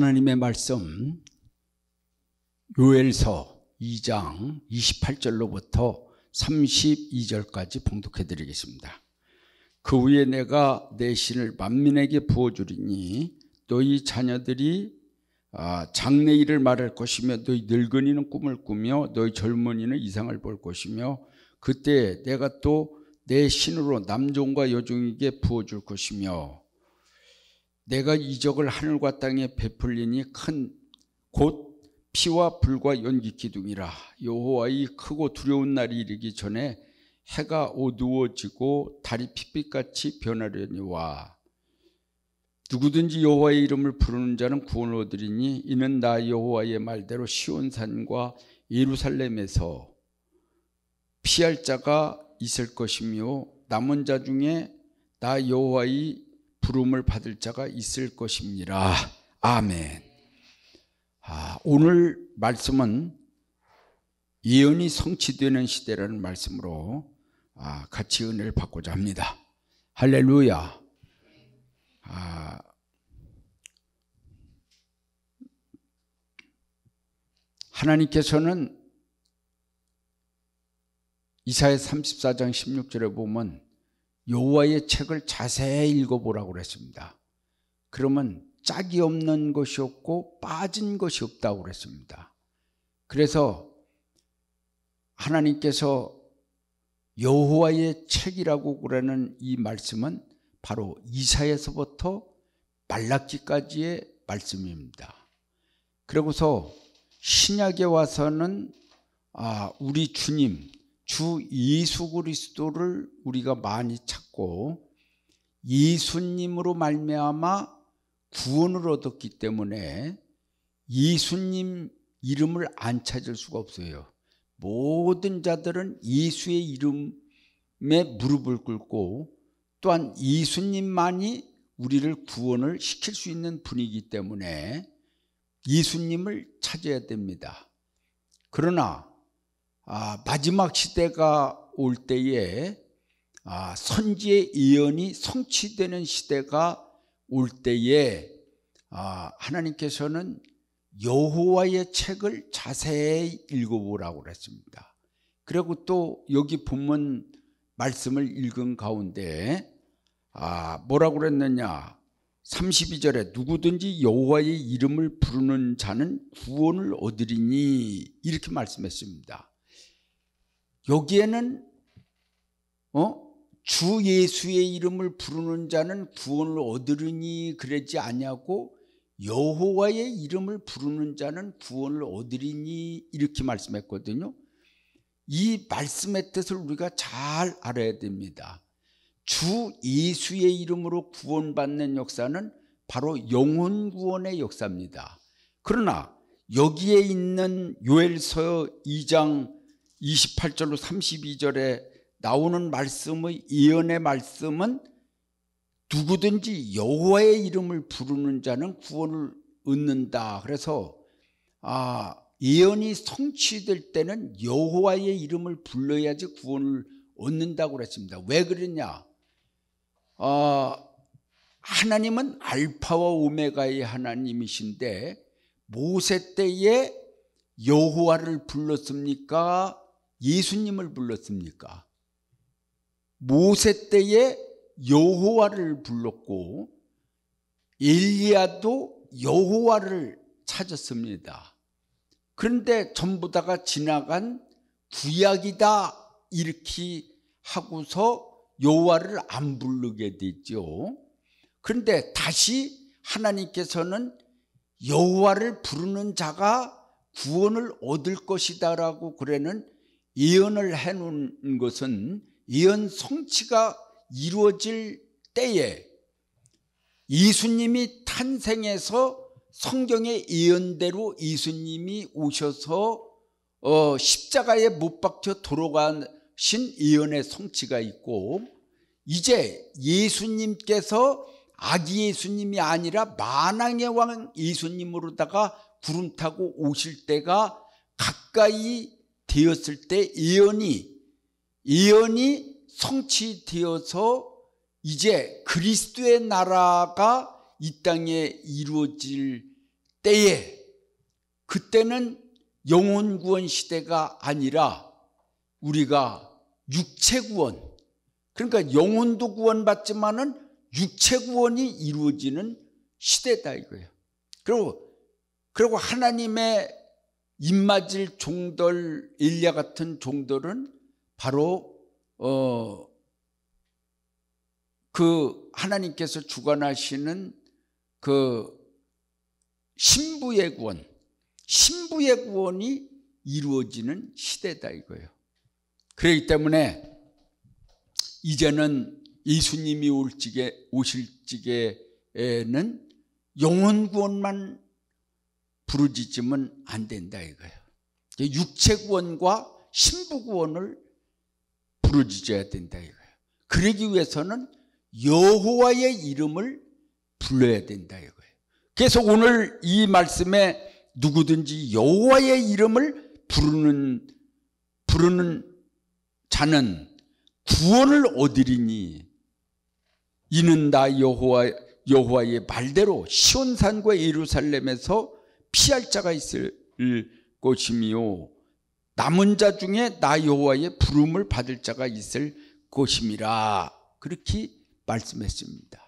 하나님의 말씀 요엘서 2장 28절로부터 32절까지 봉독해 드리겠습니다. 그 후에 내가 내 신을 만민에게 부어주리니 너희 자녀들이 아, 장래 일을 말할 것이며 너희 늙은이는 꿈을 꾸며 너희 젊은이는 이상을 볼 것이며 그때 내가 또 내 신으로 남종과 여종에게 부어줄 것이며 내가 이적을 하늘과 땅에 베풀리니 큰 곧 피와 불과 연기 기둥이라 여호와의 크고 두려운 날이 이르기 전에 해가 어두워지고 달이 핏빛같이 변하려니와 누구든지 여호와의 이름을 부르는 자는 구원을 얻으리니 이는 나 여호와의 말대로 시온산과 예루살렘에서 피할 자가 있을 것이며 남은 자 중에 나 여호와의 부름을 받을 자가 있을 것입니다. 아멘. 아, 오늘 말씀은 예언이 성취되는 시대라는 말씀으로 아, 같이 은혜를 받고자 합니다. 할렐루야. 아, 하나님께서는 이사의 34장 16절에 보면 여호와의 책을 자세히 읽어보라고 그랬습니다. 그러면 짝이 없는 것이 없고 빠진 것이 없다고 그랬습니다. 그래서 하나님께서 여호와의 책이라고 그러는 이 말씀은 바로 이사에서부터 말라기까지의 말씀입니다. 그러고서 신약에 와서는 아, 우리 주님 주 예수 그리스도를 우리가 많이 찾고 예수님으로 말미암아 구원을 얻었기 때문에 예수님 이름을 안 찾을 수가 없어요. 모든 자들은 예수의 이름에 무릎을 꿇고 또한 예수님만이 우리를 구원을 시킬 수 있는 분이기 때문에 예수님을 찾아야 됩니다. 그러나 아, 마지막 시대가 올 때에 아, 선지의 예언이 성취되는 시대가 올 때에 아, 하나님께서는 여호와의 책을 자세히 읽어보라고 그랬습니다. 그리고 또 여기 본문 말씀을 읽은 가운데 아, 뭐라고 그랬느냐? 32절에 누구든지 여호와의 이름을 부르는 자는 구원을 얻으리니 이렇게 말씀했습니다. 여기에는 어? 주 예수의 이름을 부르는 자는 구원을 얻으리니 그랬지 않냐고 여호와의 이름을 부르는 자는 구원을 얻으리니 이렇게 말씀했거든요. 이 말씀의 뜻을 우리가 잘 알아야 됩니다. 주 예수의 이름으로 구원받는 역사는 바로 영혼 구원의 역사입니다. 그러나 여기에 있는 요엘서 2장 28절로 32절에 나오는 말씀의 예언의 말씀은 누구든지 여호와의 이름을 부르는 자는 구원을 얻는다. 그래서 아 예언이 성취될 때는 여호와의 이름을 불러야지 구원을 얻는다고 그랬습니다. 왜 그러냐? 아 하나님은 알파와 오메가의 하나님이신데 모세 때에 여호와를 불렀습니까? 예수님을 불렀습니까? 모세 때에 여호와를 불렀고 엘리야도 여호와를 찾았습니다. 그런데 전부 다가 지나간 구약이다 이렇게 하고서 여호와를 안 부르게 되죠. 그런데 다시 하나님께서는 여호와를 부르는 자가 구원을 얻을 것이다라고 그래는 예언을 해놓은 것은 예언 성취가 이루어질 때에 예수님이 탄생해서 성경의 예언대로 예수님이 오셔서 어, 십자가에 못 박혀 돌아가신 예언의 성취가 있고 이제 예수님께서 아기 예수님이 아니라 만왕의 왕 예수님으로다가 구름 타고 오실 때가 가까이 되었을 때 예언이 예언이 성취되어서 이제 그리스도의 나라가 이 땅에 이루어질 때에 그때는 영혼 구원 시대가 아니라 우리가 육체 구원 그러니까 영혼도 구원받지만은 육체 구원이 이루어지는 시대다 이거예요. 그리고 그리고 하나님의 입맞을 종돌 일야 같은 종돌은 바로 어 그 하나님께서 주관하시는 그 신부의 구원, 신부의 구원이 이루어지는 시대다 이거예요. 그렇기 때문에 이제는 예수님이 올지게 오실지게는 영원 구원만 부르짖으면 안 된다 이거예요. 육체 구원과 신부 구원을 부르짖어야 된다 이거예요. 그러기 위해서는 여호와의 이름을 불러야 된다 이거예요. 그래서 오늘 이 말씀에 누구든지 여호와의 이름을 부르는 부르는 자는 구원을 얻으리니 이는 나 여호와 여호와의 말대로 시온산과 예루살렘에서 피할 자가 있을 것이요 남은 자 중에 나 여호와의 부름을 받을 자가 있을 것임이라 그렇게 말씀했습니다.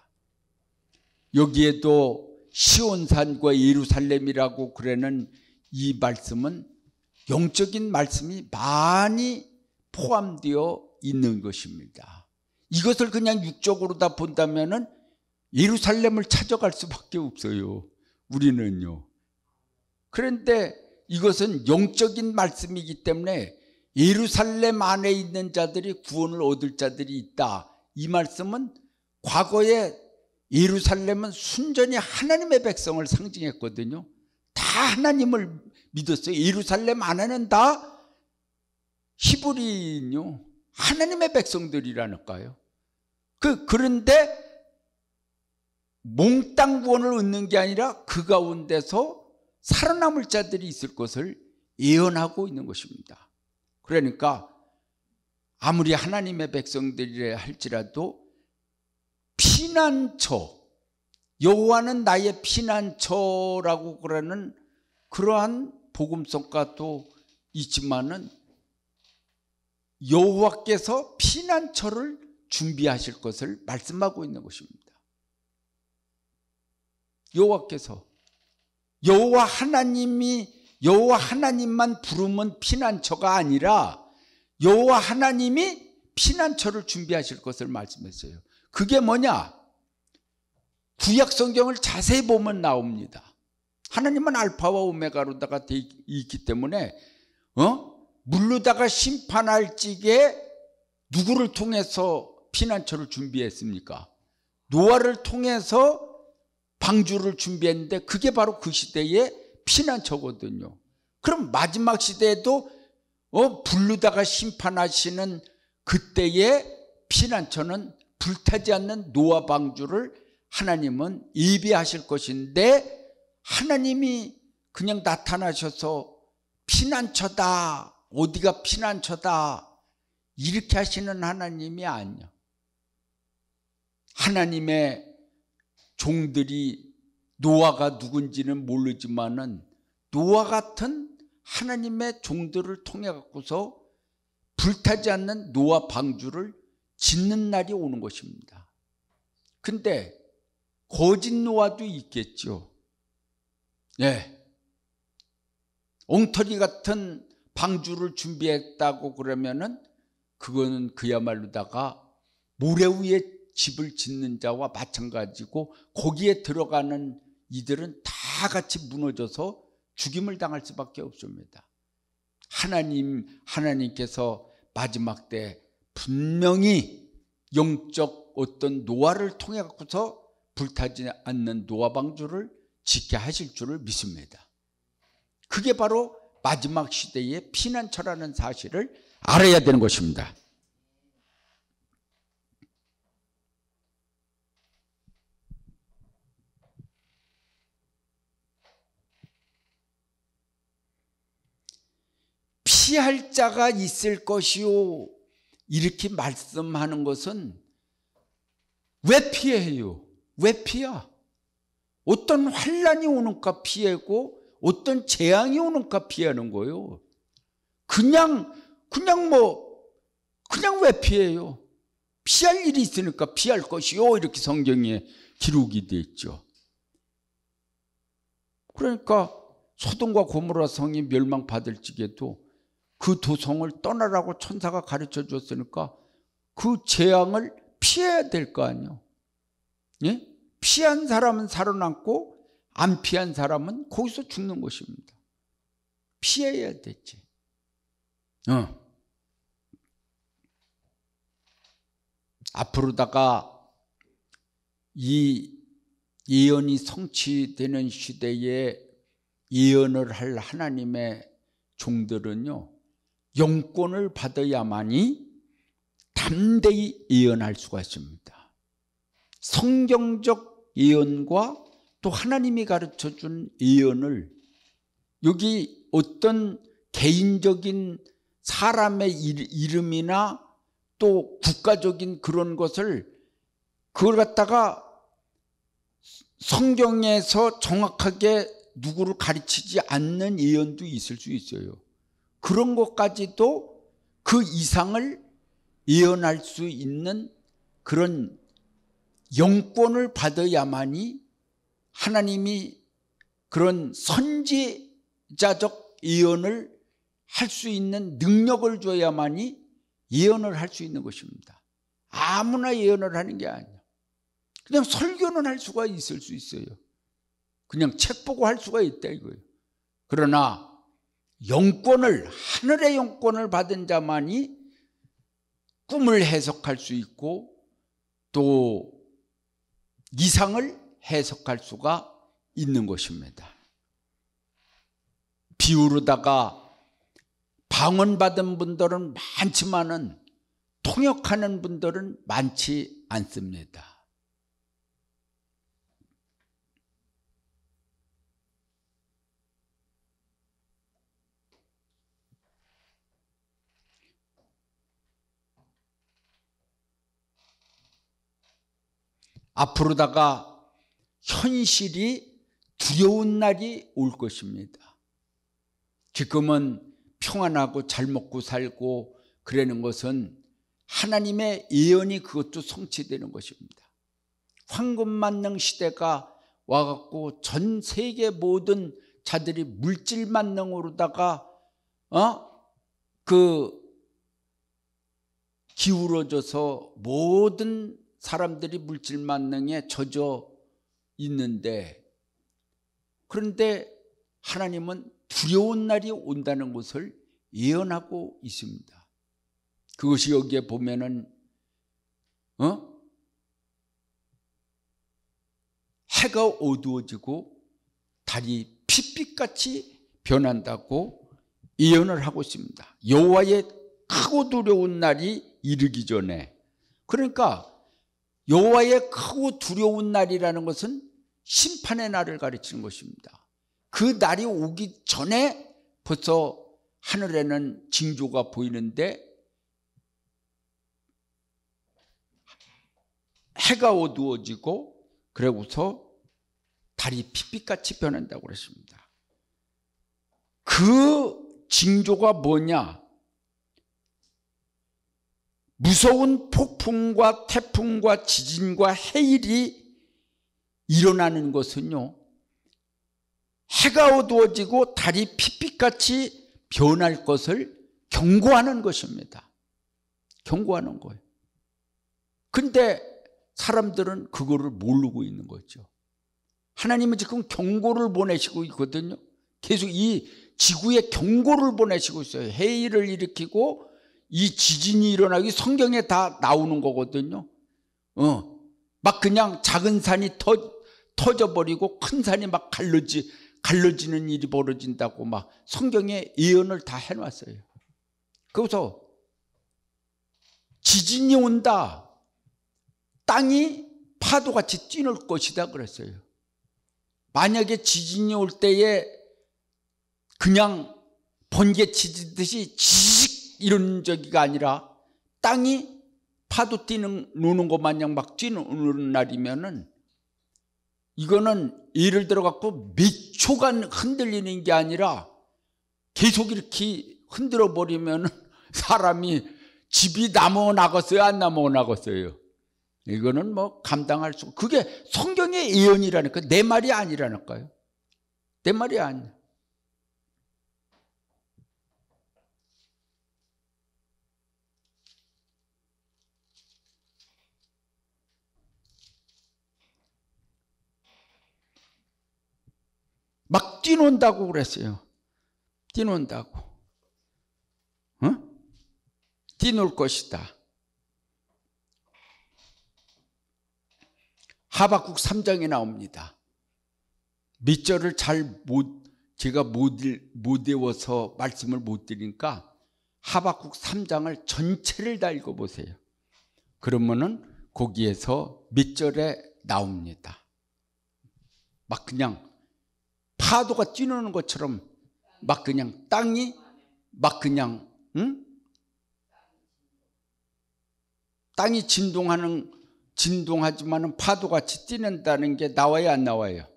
여기에도 시온산과 예루살렘이라고 그러는 이 말씀은 영적인 말씀이 많이 포함되어 있는 것입니다. 이것을 그냥 육적으로 다 본다면 예루살렘을 찾아갈 수밖에 없어요. 우리는요. 그런데 이것은 영적인 말씀이기 때문에 예루살렘 안에 있는 자들이 구원을 얻을 자들이 있다. 이 말씀은 과거에 예루살렘은 순전히 하나님의 백성을 상징했거든요. 다 하나님을 믿었어요. 예루살렘 안에는 다 히브리인요. 하나님의 백성들이라니까요. 그, 그런데 몽땅 구원을 얻는 게 아니라 그 가운데서 살아남을 자들이 있을 것을 예언하고 있는 것입니다. 그러니까 아무리 하나님의 백성들이라 할지라도 피난처 여호와는 나의 피난처라고 그러는 그러한 복음성과 도 있지만은 여호와께서 피난처를 준비하실 것을 말씀하고 있는 것입니다. 여호와께서 여호와 하나님이 여호와 하나님만 부르면 피난처가 아니라 여호와 하나님이 피난처를 준비하실 것을 말씀했어요. 그게 뭐냐? 구약 성경을 자세히 보면 나옵니다. 하나님은 알파와 오메가로다가 돼 있기 때문에 어? 물로다가 심판할 지게 누구를 통해서 피난처를 준비했습니까? 노아를 통해서 방주를 준비했는데 그게 바로 그 시대의 피난처거든요. 그럼 마지막 시대에도 어, 불르다가 심판하시는 그때의 피난처는 불타지 않는 노아 방주를 하나님은 예비하실 것인데 하나님이 그냥 나타나셔서 피난처다 어디가 피난처다 이렇게 하시는 하나님이 아니요 하나님의 종들이 노아가 누군지는 모르지만은 노아 같은 하나님의 종들을 통해 갖고서 불타지 않는 노아 방주를 짓는 날이 오는 것입니다. 근데 거짓 노아도 있겠죠. 예. 엉터리 같은 방주를 준비했다고 그러면은 그거는 그야말로다가 모래 위에 집을 짓는 자와 마찬가지고 거기에 들어가는 이들은 다 같이 무너져서 죽임을 당할 수밖에 없습니다. 하나님 하나님께서 마지막 때 분명히 영적 어떤 노화를 통해 갖고서 불타지 않는 노화 방주를 짓게 하실 줄을 믿습니다. 그게 바로 마지막 시대의 피난처라는 사실을 알아야 되는 것입니다. 피할 자가 있을 것이요. 이렇게 말씀하는 것은 왜 피해요? 왜 피야? 어떤 환란이 오는가 피하고 어떤 재앙이 오는가 피하는 거요. 그냥 그냥 뭐 그냥 왜 피해요? 피할 일이 있으니까 피할 것이요 이렇게 성경에 기록이 돼 있죠. 그러니까 소동과 고모라 성이 멸망받을 지에도 그 도성을 떠나라고 천사가 가르쳐 줬으니까 그 재앙을 피해야 될 거 아니요. 예? 피한 사람은 살아남고 안 피한 사람은 거기서 죽는 것입니다. 피해야 되지. 어. 앞으로다가 이 예언이 성취되는 시대에 예언을 할 하나님의 종들은요, 영권을 받아야만이 담대히 예언할 수가 있습니다. 성경적 예언과 또 하나님이 가르쳐준 예언을 여기 어떤 개인적인 사람의 이름이나 또 국가적인 그런 것을 그걸 갖다가 성경에서 정확하게 누구를 가르치지 않는 예언도 있을 수 있어요. 그런 것까지도 그 이상을 예언할 수 있는 그런 영권을 받아야만이 하나님이 그런 선지자적 예언을 할 수 있는 능력을 줘야만이 예언을 할 수 있는 것입니다. 아무나 예언을 하는 게 아니에요. 그냥 설교는 할 수가 있을 수 있어요. 그냥 책 보고 할 수가 있다 이거예요. 그러나 영권을 하늘의 영권을 받은 자만이 꿈을 해석할 수 있고 또 이상을 해석할 수가 있는 것입니다. 비우르다가 방언받은 분들은 많지만은 통역하는 분들은 많지 않습니다. 앞으로다가 현실이 두려운 날이 올 것입니다. 지금은 평안하고 잘 먹고 살고 그러는 것은 하나님의 예언이 그것도 성취되는 것입니다. 황금만능 시대가 와갖고 전 세계 모든 자들이 물질만능으로다가 어? 그 기울어져서 모든 사람들이 물질 만능에 젖어 있는데 그런데 하나님은 두려운 날이 온다는 것을 예언하고 있습니다. 그것이 여기에 보면은 어? 해가 어두워지고 달이 핏빛같이 변한다고 예언을 하고 있습니다. 여호와의 크고 두려운 날이 이르기 전에 그러니까 여호와의 크고 두려운 날이라는 것은 심판의 날을 가르치는 것입니다. 그 날이 오기 전에 벌써 하늘에는 징조가 보이는데 해가 어두워지고 그리고서 달이 핏빛같이 변한다고 그랬습니다. 그 징조가 뭐냐? 무서운 폭풍과 태풍과 지진과 해일이 일어나는 것은요. 해가 어두워지고 달이 핏빛같이 변할 것을 경고하는 것입니다. 경고하는 거예요. 근데 사람들은 그거를 모르고 있는 거죠. 하나님은 지금 경고를 보내시고 있거든요. 계속 이 지구에 경고를 보내시고 있어요. 해일을 일으키고 이 지진이 일어나기 성경에 다 나오는 거거든요. 어. 막 그냥 작은 산이 터, 터져버리고 큰 산이 막 갈라지, 갈라지는 일이 벌어진다고 막 성경에 예언을 다 해놨어요. 그래서 지진이 온다. 땅이 파도같이 뛰는 것이다 그랬어요. 만약에 지진이 올 때에 그냥 번개 치듯이 지 이론적이가 아니라 땅이 파도 뛰는 노는 것 마냥 막 뛰는 날이면은 이거는 예를 들어 갖고 몇 초간 흔들리는 게 아니라 계속 이렇게 흔들어 버리면 사람이 집이 남어 나갔어요 안 남어 나갔어요. 이거는 뭐 감당할 수 그게 성경의 예언이라니까 내 말이 아니라니까요. 내 말이 아니야. 막뛰논다고 그랬어요. 뛰논다고 응? 어? 뛰놀 것이다. 하박국 3장에 나옵니다. 밑절을 잘 못, 제가 못, 못 외워서 말씀을 못 드리니까 하박국 3장을 전체를 다 읽어보세요. 그러면은 거기에서 밑절에 나옵니다. 막 그냥 파도가 뛰는 어 것처럼 막 그냥 땅이 막 그냥 응? 땅이 진동하는 진동하지만은 파도같이 뛰는다는 게 나와요 안 나와요?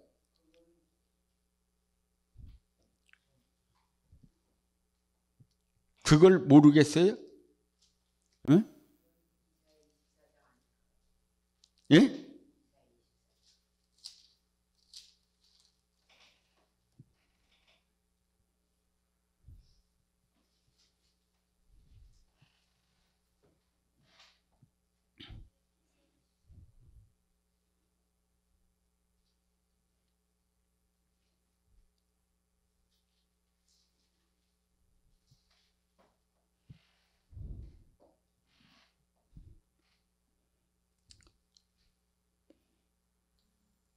그걸 모르겠어요? 응? 예?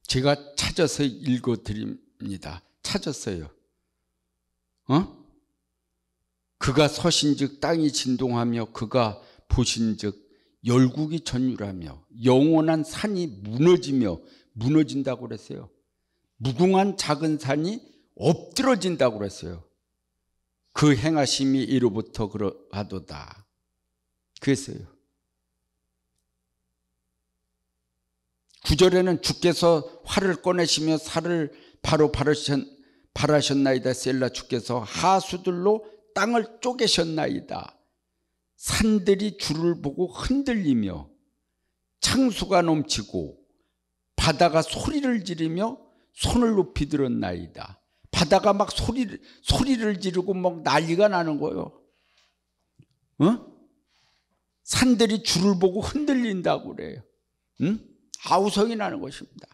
제가 찾아서 읽어드립니다. 찾았어요. 어? 그가 서신즉 땅이 진동하며 그가 보신즉 열국이 전율하며 영원한 산이 무너지며 무너진다고 그랬어요. 무궁한 작은 산이 엎드러진다고 그랬어요. 그 행하심이 이로부터 그러하도다. 그랬어요. 9절에는 주께서 활을 꺼내시며 살을 바로 바라셨나이다 셀라 주께서 하수들로 땅을 쪼개셨나이다 산들이 줄을 보고 흔들리며 창수가 넘치고 바다가 소리를 지르며 손을 높이 들었나이다 바다가 막 소리, 를 소리를 지르고 막 난리가 나는 거예요 응? 산들이 줄을 보고 흔들린다고 그래요 응? 아우성이 나는 것입니다.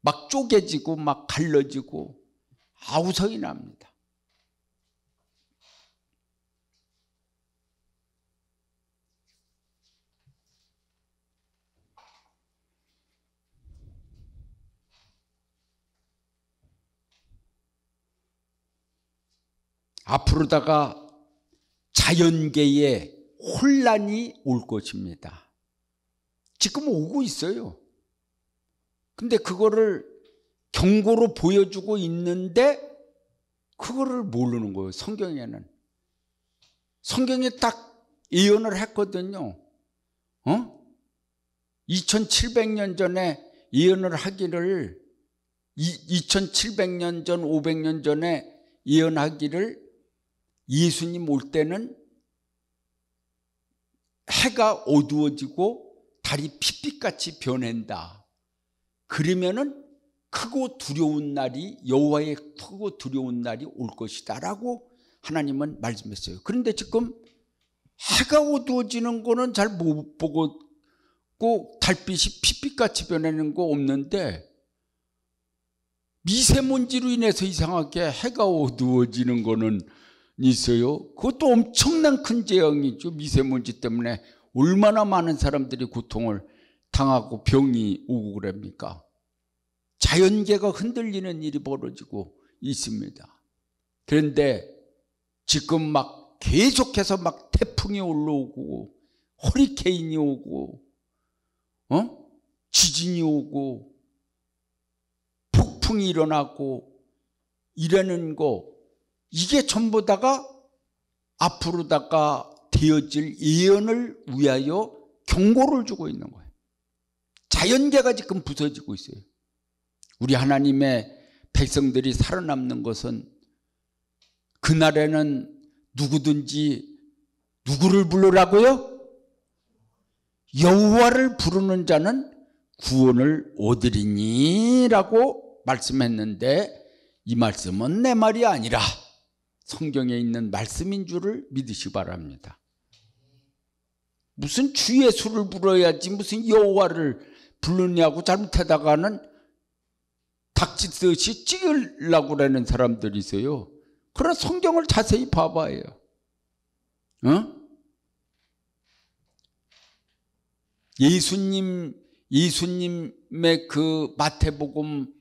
막 쪼개지고 막 갈라지고 아우성이 납니다. 앞으로다가 자연계에 혼란이 올 것입니다. 지금 오고 있어요. 근데 그거를 경고로 보여주고 있는데 그거를 모르는 거예요. 성경에는. 성경이딱 예언을 했거든요. 어? 2700년 전에 예언을 하기를 2700년 전 500년 전에 예언하기를 예수님 올 때는 해가 어두워지고 달이 핏빛같이 변한다. 그러면은 크고 두려운 날이 여호와의 크고 두려운 날이 올 것이다라고 하나님은 말씀했어요. 그런데 지금 해가 어두워지는 거는 잘 못 보고 꼭 달빛이 핏빛같이 변하는 거 없는데 미세먼지로 인해서 이상하게 해가 어두워지는 거는 있어요. 그것도 엄청난 큰 재앙이죠. 미세먼지 때문에 얼마나 많은 사람들이 고통을 당하고 병이 오고 그럽니까? 자연계가 흔들리는 일이 벌어지고 있습니다. 그런데 지금 막 계속해서 막 태풍이 올라오고 허리케인이 오고 어? 지진이 오고 폭풍이 일어나고 이러는 거 이게 전부 다가 앞으로다가 되어질 예언을 위하여 경고를 주고 있는 거예요. 자연계가 지금 부서지고 있어요. 우리 하나님의 백성들이 살아남는 것은 그날에는 누구든지 누구를 부르라고요? 여호와를 부르는 자는 구원을 얻으리니라고 말씀했는데 이 말씀은 내 말이 아니라 성경에 있는 말씀인 줄을 믿으시 바랍니다. 무슨 주의 수를 불러야지 무슨 여호와를 부르냐고 잘못하다가는 닥치듯이 찌으려고하는 사람들이 있어요. 그러나 성경을 자세히 봐봐요. 어? 예수님, 예수님의 그 마태복음에도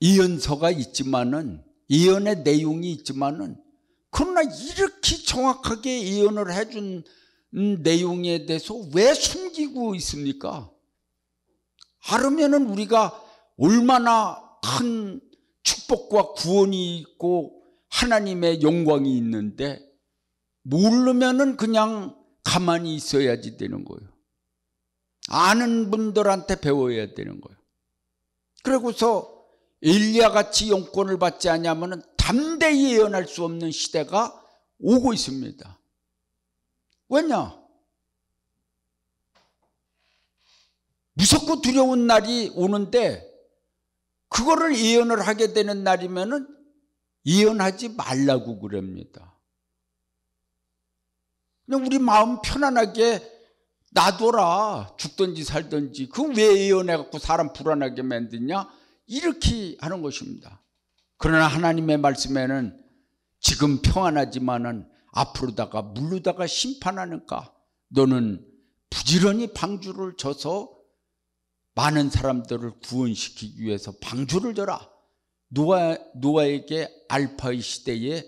이연서가 있지만은, 이연의 내용이 있지만은, 그러나 이렇게 정확하게 예언을 해준 내용에 대해서 왜 숨기고 있습니까? 알으면은 우리가 얼마나 큰 축복과 구원이 있고 하나님의 영광이 있는데 모르면은 그냥 가만히 있어야지 되는 거예요. 아는 분들한테 배워야 되는 거예요. 그리고서 엘리야 같이 영권을 받지 않냐면은 담대히 예언할 수 없는 시대가 오고 있습니다. 왜냐? 무섭고 두려운 날이 오는데 그거를 예언을 하게 되는 날이면은 예언하지 말라고 그럽니다. 그냥 우리 마음 편안하게 놔둬라. 죽든지 살든지. 그 왜 예언해갖고 사람 불안하게 만드냐? 이렇게 하는 것입니다. 그러나 하나님의 말씀에는 지금 평안하지만은 앞으로다가 물로다가 심판하니까 너는 부지런히 방주를 져서 많은 사람들을 구원시키기 위해서 방주를 져라. 노아, 노아에게 알파의 시대에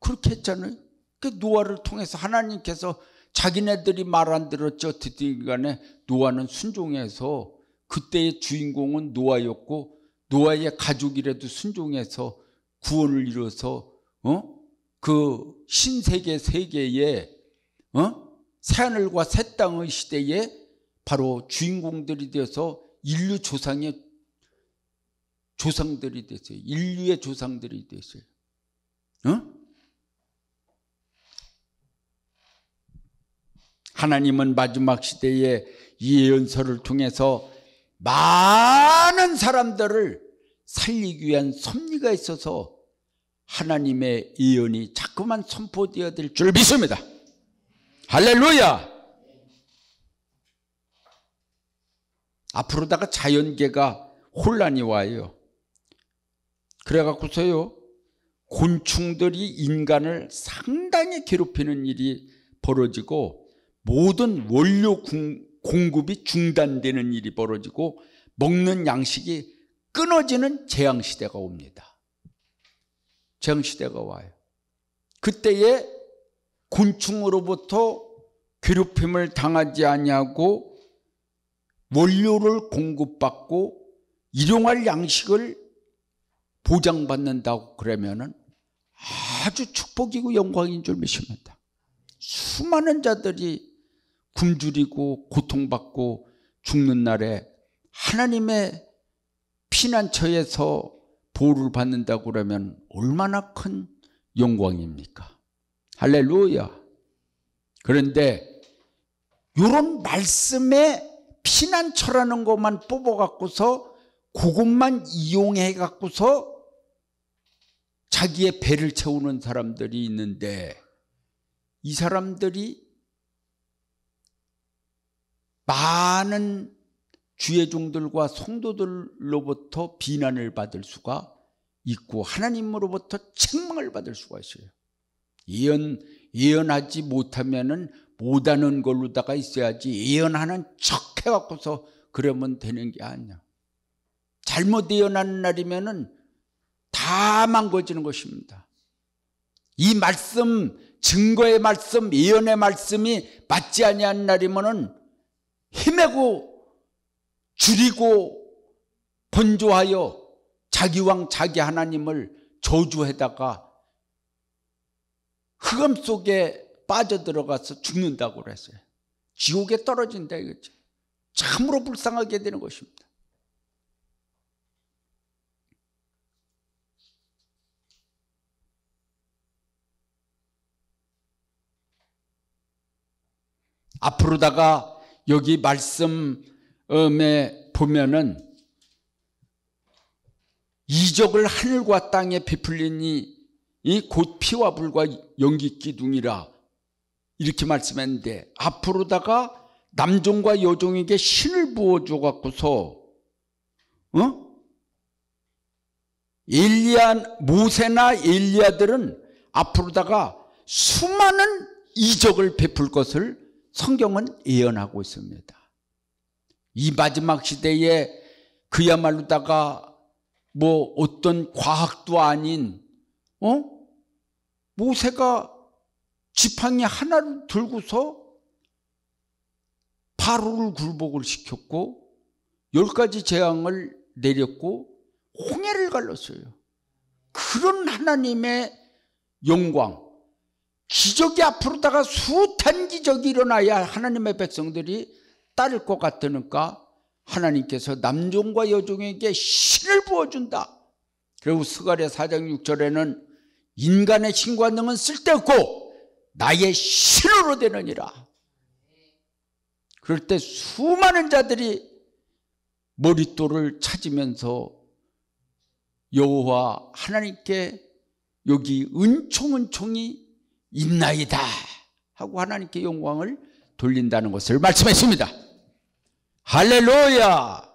그렇게 했잖아요. 그 노아를 통해서 하나님께서 자기네들이 말 안 들었죠. 듣든 간에 노아는 순종해서 그때의 주인공은 노아였고 노아의 가족이라도 순종해서 구원을 이뤄서 어? 그 신세계 세계에 어? 새하늘과 새 땅의 시대에 바로 주인공들이 되어서 인류 조상의 조상들이 됐어요. 인류의 조상들이 됐어요. 어? 하나님은 마지막 시대에 예언서를 통해서 많 많은 사람들을 살리기 위한 섭리가 있어서 하나님의 예언이 자꾸만 선포되어야 될 줄 믿습니다. 할렐루야! 앞으로다가 자연계가 혼란이 와요. 그래갖고서요, 곤충들이 인간을 상당히 괴롭히는 일이 벌어지고, 모든 원료 공급이 중단되는 일이 벌어지고, 먹는 양식이 끊어지는 재앙시대가 옵니다. 재앙시대가 와요. 그때에 곤충으로부터 괴롭힘을 당하지 않냐고 원료를 공급받고 일용할 양식을 보장받는다고 그러면은 아주 축복이고 영광인 줄 믿습니다. 수많은 자들이 굶주리고 고통받고 죽는 날에 하나님의 피난처에서 보호를 받는다고 그러면 얼마나 큰 영광입니까? 할렐루야. 그런데 이런 말씀의 피난처라는 것만 뽑아갖고서 그것만 이용해갖고서 자기의 배를 채우는 사람들이 있는데 이 사람들이 많은 주의 종들과 성도들로부터 비난을 받을 수가 있고 하나님으로부터 책망을 받을 수가 있어요. 예언 예언하지 못하면은 못하는 걸로다가 있어야지 예언하는 척 해갖고서 그러면 되는 게 아니야. 잘못 예언하는 날이면은 다 망가지는 것입니다. 이 말씀 증거의 말씀 예언의 말씀이 맞지 아니한 날이면은 헤매고 줄이고 건조하여 자기 왕 자기 하나님을 저주해다가 흑암 속에 빠져들어가서 죽는다고 그랬어요. 지옥에 떨어진다 이거죠. 참으로 불쌍하게 되는 것입니다. 앞으로다가 여기 말씀 음에 보면은 이적을 하늘과 땅에 베풀리니 이 곧 피와 불과 연기 기둥이라 이렇게 말씀했는데 앞으로다가 남종과 여종에게 신을 부어줘 갖고서 어? 엘리야 모세나 엘리야들은 앞으로다가 수많은 이적을 베풀 것을 성경은 예언하고 있습니다. 이 마지막 시대에 그야말로다가 뭐 어떤 과학도 아닌 어? 모세가 지팡이 하나를 들고서 바로를 굴복을 시켰고 열 가지 재앙을 내렸고 홍해를 갈랐어요. 그런 하나님의 영광 기적이 앞으로다가 수탄 기적이 일어나야 하나님의 백성들이 따를 것 같으니까 하나님께서 남종과 여종에게 신을 부어준다. 그리고 스가랴 4장 6절에는 인간의 신관능은 쓸데없고 나의 신으로 되느니라. 그럴 때 수많은 자들이 머릿돌을 찾으면서 여호와 하나님께 여기 은총은총이 있나이다 하고 하나님께 영광을 돌린다는 것을 말씀했습니다. 할렐루야!